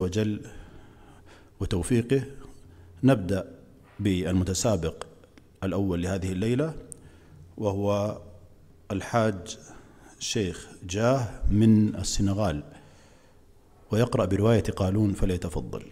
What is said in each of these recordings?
وجل وتوفيقه نبدأ بالمتسابق الأول لهذه الليلة وهو الحاج شيخ جاه من السنغال ويقرأ برواية قالون فليتفضل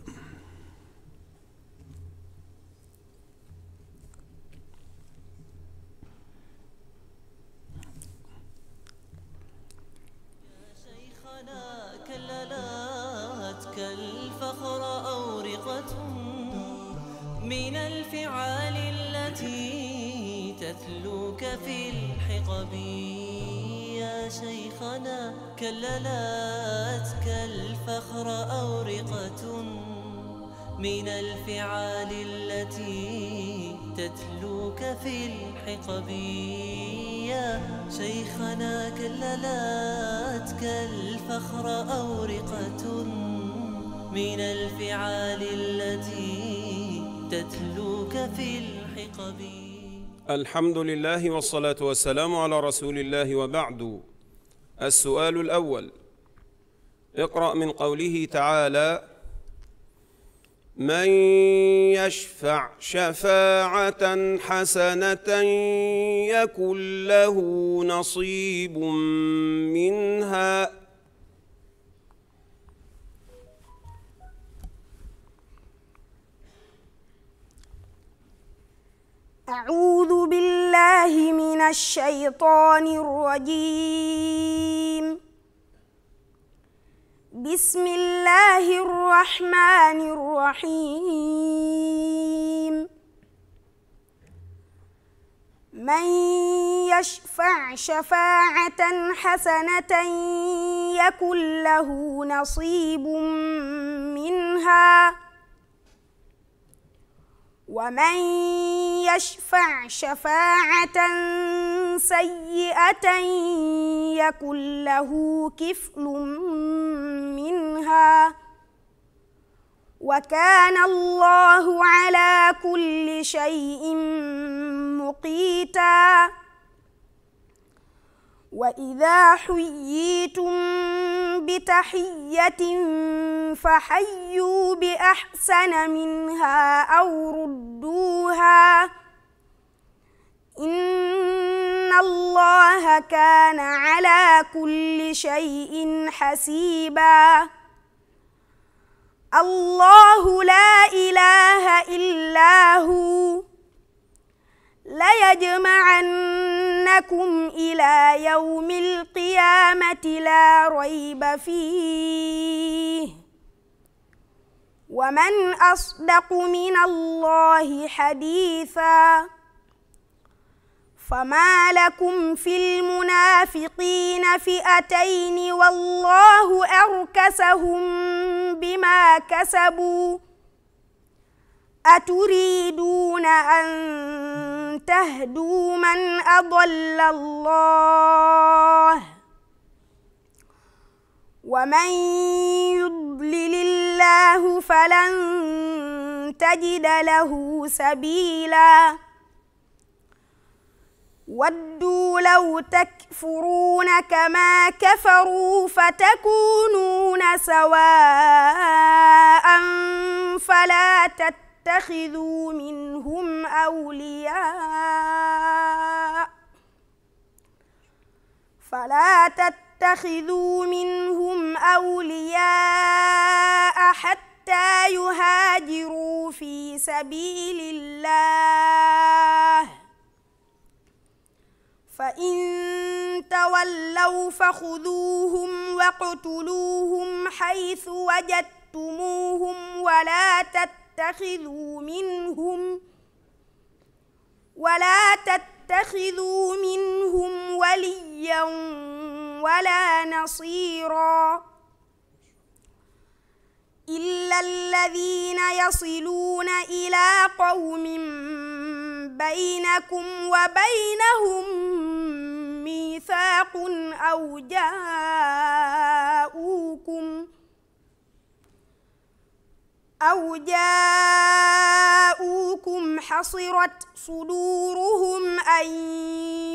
بي يا شيخنا كللتك الفخر أورقة من الفعال التي تتلوك في الحقب يا شيخنا كللتك الفخر أورقة من الفعال التي تتلوك في الحقب الحمد لله والصلاة والسلام على رسول الله وبعد السؤال الأول اقرأ من قوله تعالى من يشفع شفاعة حسنة يكن له نصيب منها أعوذ من الشيطان الرجيم بسم الله الرحمن الرحيم من يشفع شفاعة حسنة يكن له نصيب منها ومن يشفع شفاعة سيئة يكن له كفل منها وكان الله على كل شيء مقيتاً وإذا حييتم بتحية فحيوا بأحسن منها أو ردوها إن الله كان على كل شيء حسيبا الله لا إله إلا هو ليجمعنكم إلى يوم القيامة لا ريب فيه ومن أصدق من الله حديثا فما لكم في المنافقين فئتين والله أركسهم بما كسبوا أتريدون أن تهدوا من أضل الله ومن يضلل الله فلن تجد له سبيلا ودوا لو تكفرون كما كفروا فتكونون سواء فلا تتقون تتخذوا منهم أولياء فلا تتخذوا منهم أولياء حتى يهاجروا في سبيل الله فإن تولوا فخذوهم واقتلوهم حيث وجدتموهم ولا تتخذوا تتخذوا منهم ولا تتخذوا منهم وليا ولا نصيرا إلا الذين يصلون إلى قوم بينكم وبينهم ميثاق أو جاءوكم أو جاءوكم حصرت صدورهم أن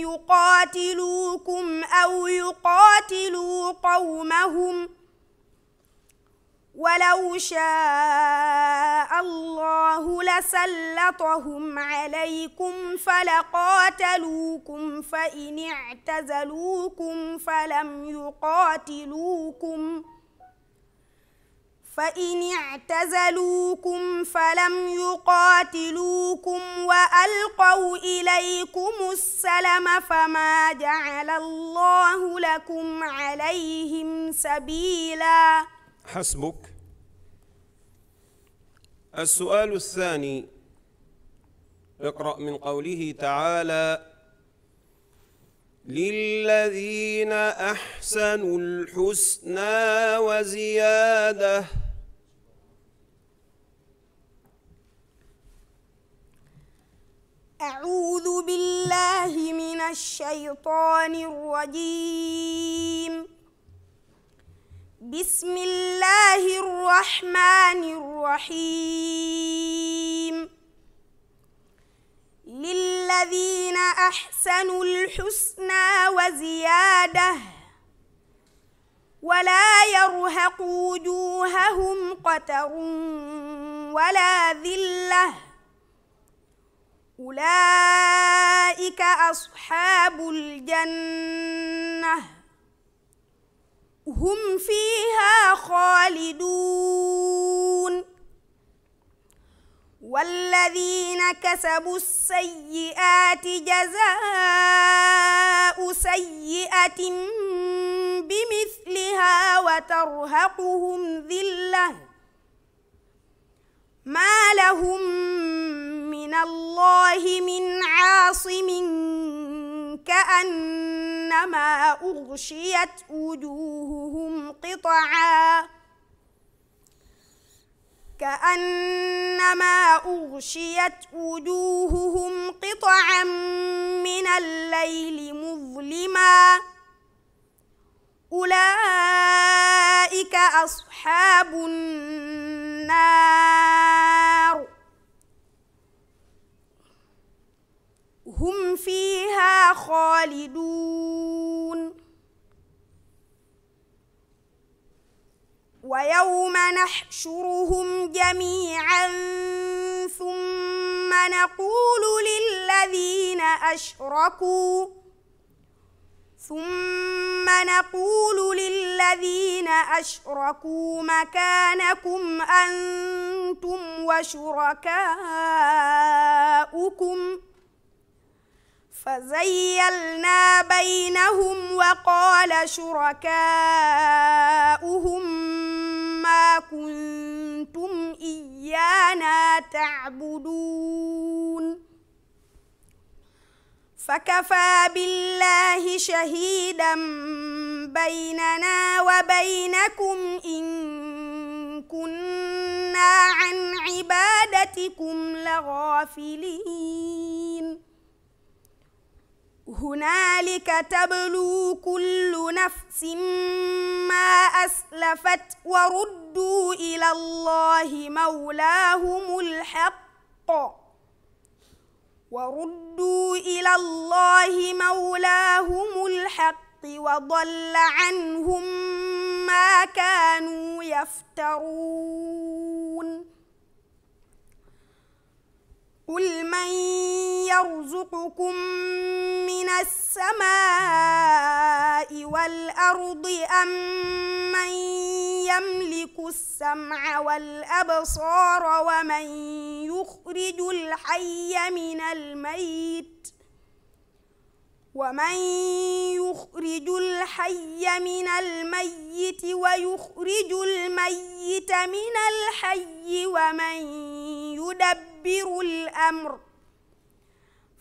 يقاتلوكم أو يقاتلوا قومهم ولو شاء الله لسلطهم عليكم فلقاتلوكم فإن اعتزلوكم فلم يقاتلوكم ۖ فإن اعتزلوكم فلم يقاتلوكم وألقوا إليكم السلم فما جعل الله لكم عليهم سبيلا حسبك السؤال الثاني اقرأ من قوله تعالى للذين أحسنوا الحسنى وزياده أعوذ بالله من الشيطان الرجيم بسم الله الرحمن الرحيم للذين أحسنوا الحسنى وزيادة ولا يرهق وجوههم قتر ولا ذله أولئك أصحاب الجنة هم فيها خالدون والذين كسبوا السيئات جزاء سيئة بمثلها وترهقهم ذِلَّةٌ ما لهم من الله من عاصم كأنما أغشيت وجوههم قطعا كأنما أغشيت وجوههم قطعا من الليل مظلماً أولئك أصحاب النار هم فيها خالدون ويوم نحشرهم جميعا ثم نقول للذين أشركوا ثم نقول للذين أشركوا مكانكم أنتم وشركاؤكم فزيلنا بينهم وقال شركاؤهم ما كنتم إيانا تعبدون فكفى بالله شهيدا بيننا وبينكم إن كنا عن عبادتكم لغافلين هنالك تبلو كل نفس ما أسلفت وردوا إلى الله مولاهم الحق وردوا إلى الله مولاهم الحق وضل عنهم ما كانوا يفترون قل من يرزقكم من السماء والأرض أم من يملك السمع والأبصار ومن يخرج الحي من الميت ومن يخرج الحي من الميت ويخرج الميت من الحي ومن يدبر يدبر الأمر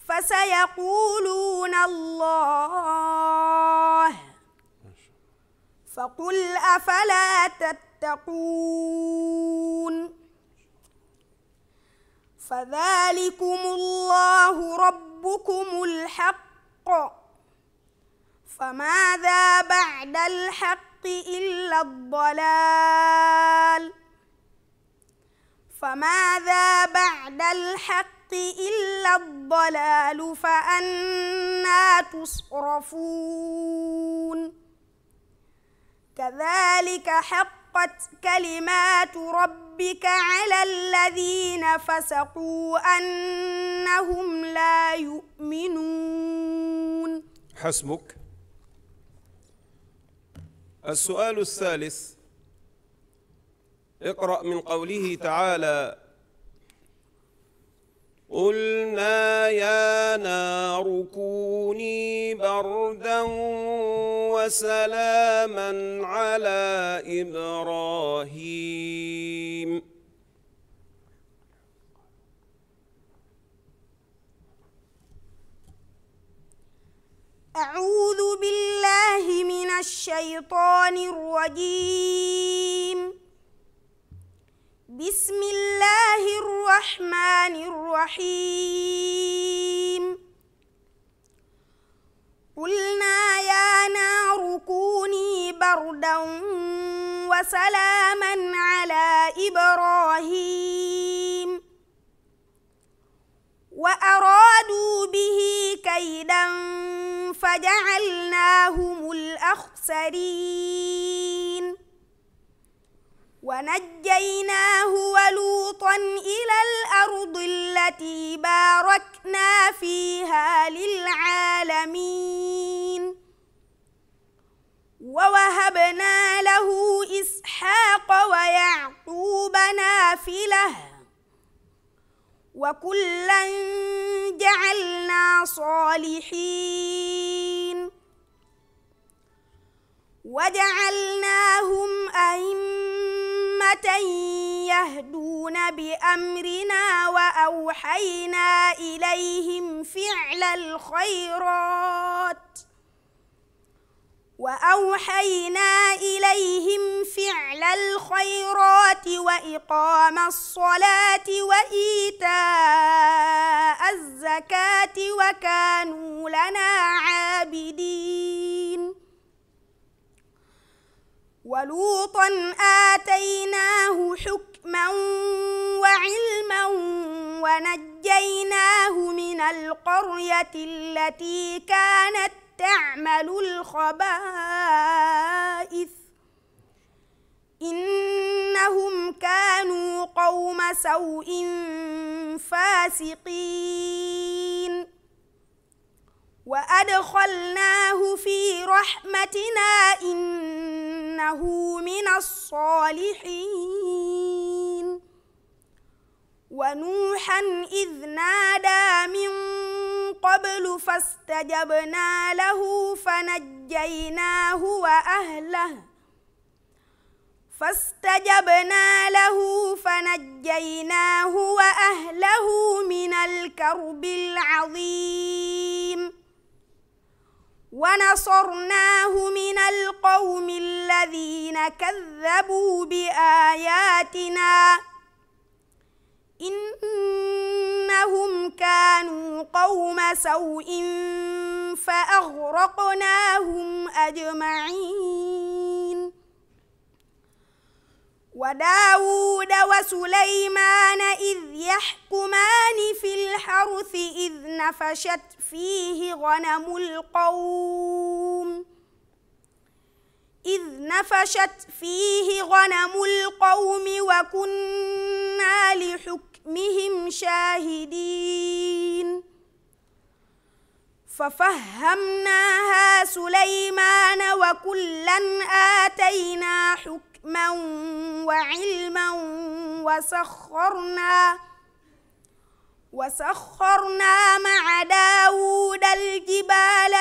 فسيقولون الله فقل أفلا تتقون فذلكم الله ربكم الحق فماذا بعد الحق إلا الضلال فماذا بعد الحق إلا الضلال فأنا تصرفون كذلك حقت كلمات ربك على الذين فسقوا أنهم لا يؤمنون حسبك السؤال الثالث اقرأ من قوله تعالى قلنا يا نار كوني بردا وسلاما على إبراهيم أعوذ بالله من الشيطان الرجيم بسم الله الرحمن الرحيم قلنا يا نار كوني بردا وسلاما على إبراهيم وأرادوا به كيدا فجعلناهم الأخسرين ونجيناه ولوطا إلى الأرض التي باركنا فيها للعالمين ووهبنا له إسحاق ويعقوب نافلة وكلا جعلنا صالحين وجعلناهم يهدون بأمرنا وأوحينا إليهم فعل الخيرات وأوحينا إليهم فعل الخيرات وإقام الصلاة وإيتاء الزكاة وكانوا لنا عابدين ولوطا آتيناه حكما وعلما ونجيناه من القرية التي كانت تعمل الخبائث إنهم كانوا قوم سوء فاسقين وأدخلناه في رحمتنا إن إنه من الصالحين ونوحا إذ نادى من قبل فاستجبنا له فنجيناه وأهله فاستجبنا له فنجيناه وأهله من الكرب العظيم ونصرناه من القوم الذين كذبوا بآياتنا إنهم كانوا قوم سوء فأغرقناهم أجمعين وداود وسليمان إذ يحكمان في الحرث إذ نفشت فيه غنم القوم إذ نفشت فيه غنم القوم وكنا لحكمهم شاهدين ففهمناها سليمان وكلا آتينا حكم حكما وعلما وسخرنا وسخرنا مع داود الجبال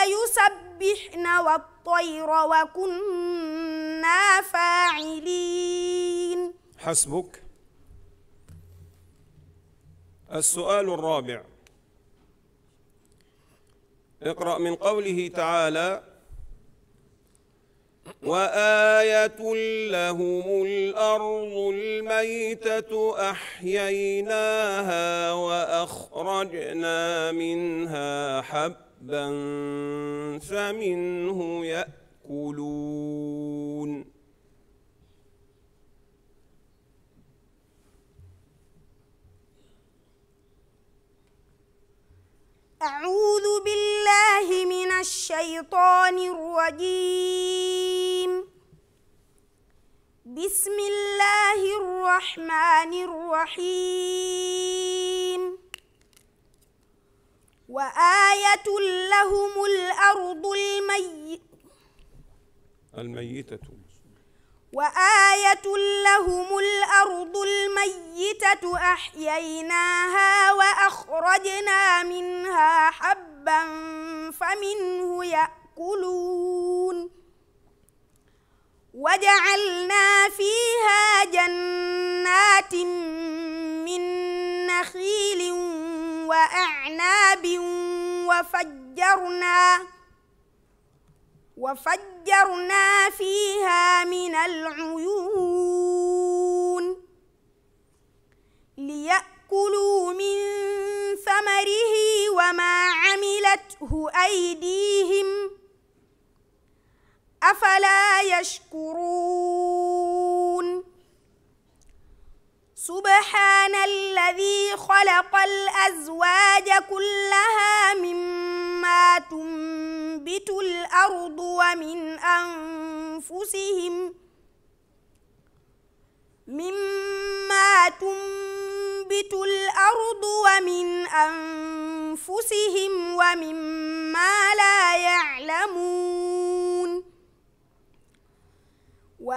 يسبحن والطير وكنا فاعلين حسبك السؤال الرابع اقرأ من قوله تعالى وآية لهم الأرض الميتة أحييناها وأخرجنا منها حبا فمنه يأكلون أعوذ بالله من الشيطان الرجيم بسم الله الرحمن الرحيم وآية لهم الأرض الميتة الميتة وآية لهم الأرض الميتة أحييناها وأخرجنا منها حبا فمنه يأكلون وجعلنا فيها جنات من نخيل وأعناب وفجرنا وفجرنا فيها من العيون ليأكلوا من ثمره وما عملته أيديهم ۖ أفلا يشكرون سبحان الذي خلق الأزواج كلها مما تنبت الأرض ومن أنفسهم مما تنبت الأرض ومن أنفسهم ومما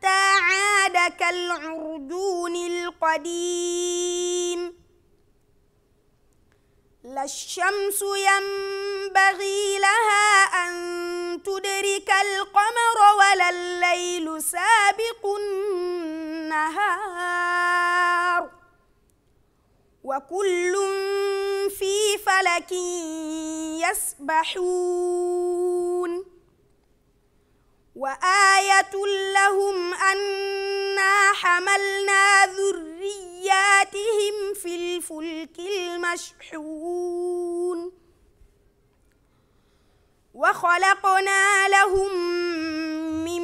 حتى عاد كالعرجون القديم لا الشمس ينبغي لها أن تدرك القمر ولا الليل سابق النهار وكل في فلك يسبحون وآية لهم أنا حملنا ذرياتهم في الفلك المشحون وخلقنا لهم من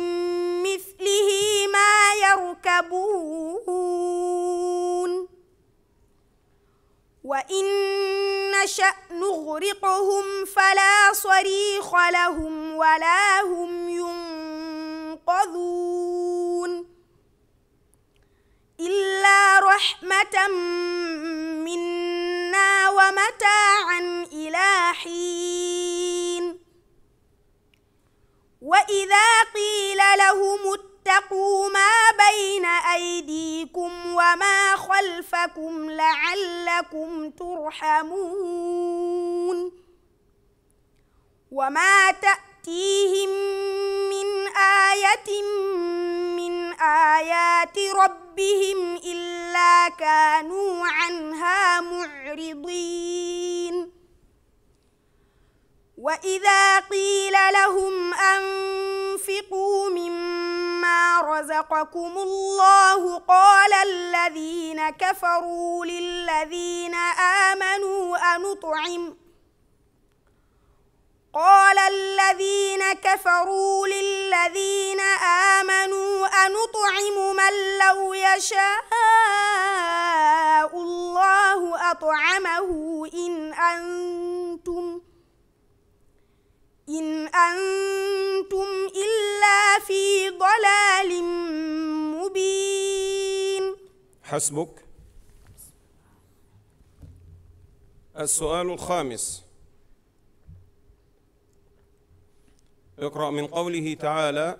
مثله ما يركبون وإن نشأ نغرقهم فلا صريخ لهم ولا هم ينصرون يحفظون إلا رحمة منا ومتاعا إلى حين وإذا قيل لهم اتقوا ما بين أيديكم وما خلفكم لعلكم ترحمون وما تأ تأتيهم من آية من آيات ربهم إلا كانوا عنها معرضين وإذا قيل لهم أنفقوا مما رزقكم الله قال الذين كفروا للذين آمنوا أنطعم قال الذين كفروا للذين آمنوا أنطعم من لو يشاء الله أطعمه إن أنتم إن أنتم إلا في ضلال مبين حسبك السؤال الخامس اقرأ من قوله تعالى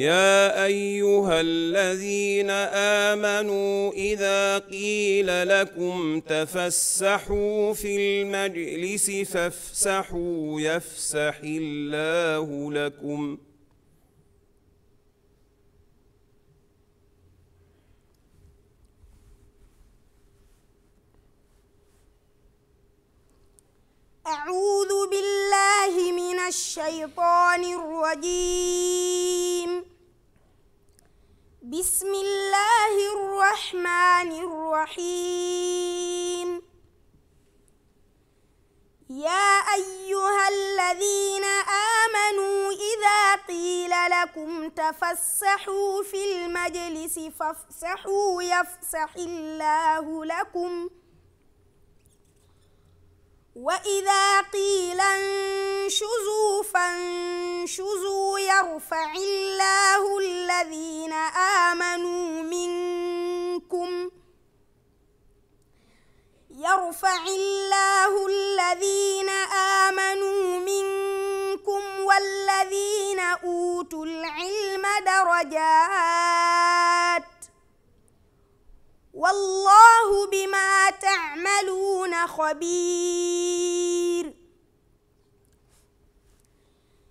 يا أيها الذين آمنوا إذا قيل لكم تفسحوا في المجلس فافسحوا يفسح الله لكم أعوذ بالله من الشيطان الرجيم بسم الله الرحمن الرحيم يا أيها الذين آمنوا إذا قيل لكم تفسحوا في المجلس فافسحوا يفسح الله لكم ۖ وإذا قيل انشزوا فانشزوا يرفع الله الذين آمنوا منكم يرفع الله الذين آمنوا منكم والذين أوتوا العلم درجات والله بما تعملون خبير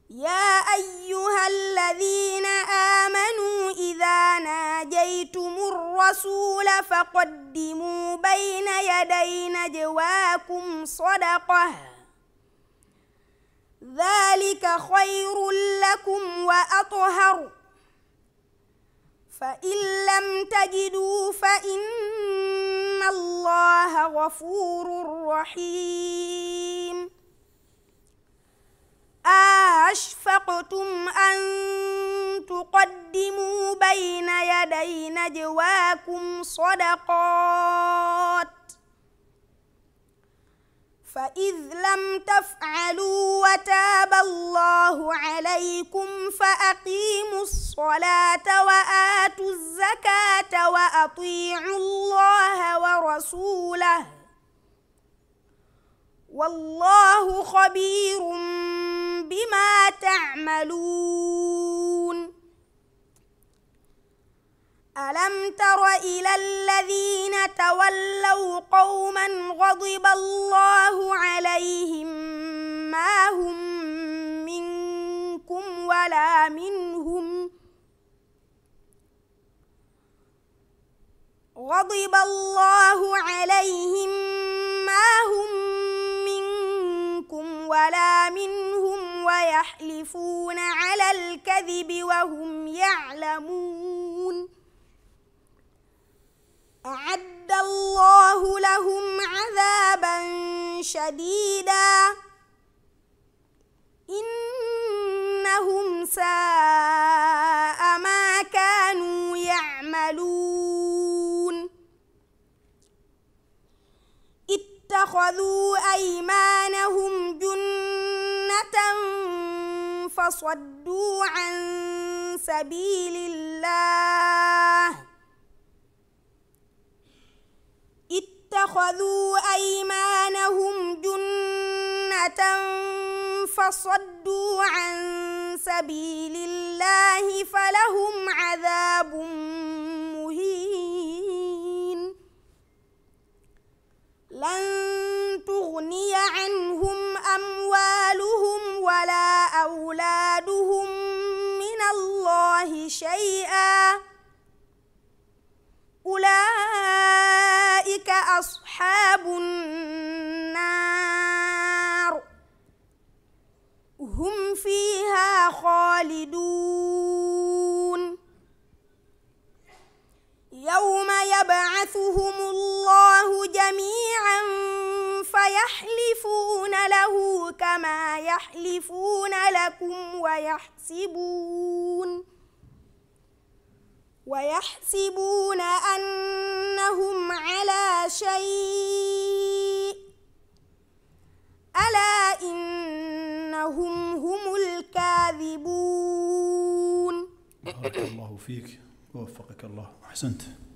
يا أيها الذين آمنوا إذا ناجيتم الرسول فقدموا بين يدي نجواكم صدقة ذلك خير لكم وأطهر فإن لم تجدوا فإن الله غفور رحيم أشفقتم أن تقدموا بين يدي نجواكم صدقات فإذ لم تفعلوا وتاب الله عليكم فأقيموا الصلاة وآتوا الزكاة وأطيعوا الله ورسوله والله خبير بما تعملون ألم تر إلى الذين تولوا قوما غضب الله عليهم ما هم منكم ولا منهم غضب الله عليهم ما هم منكم ولا منهم ويحلفون على الكذب وهم يعلمون أعد الله لهم عذابا شديدا إنهم ساء ما كانوا يعملون اتخذوا أيمانهم جنة فصدوا عن سبيل الله اتخذوا أيمانهم جنة فصدوا عن سبيل الله فلهم عذاب مهين لن تغني عنهم أموالهم ولا أولادهم من الله شيئا أولئك أصحاب النار هم فيها خالدون يوم يبعثهم الله جميعا فيحلفون له كما يحلفون لكم ويحسبون ويحسبون أنهم على شيء ألا إنهم هم الكاذبون بارك الله فيك ووفقك الله أحسنت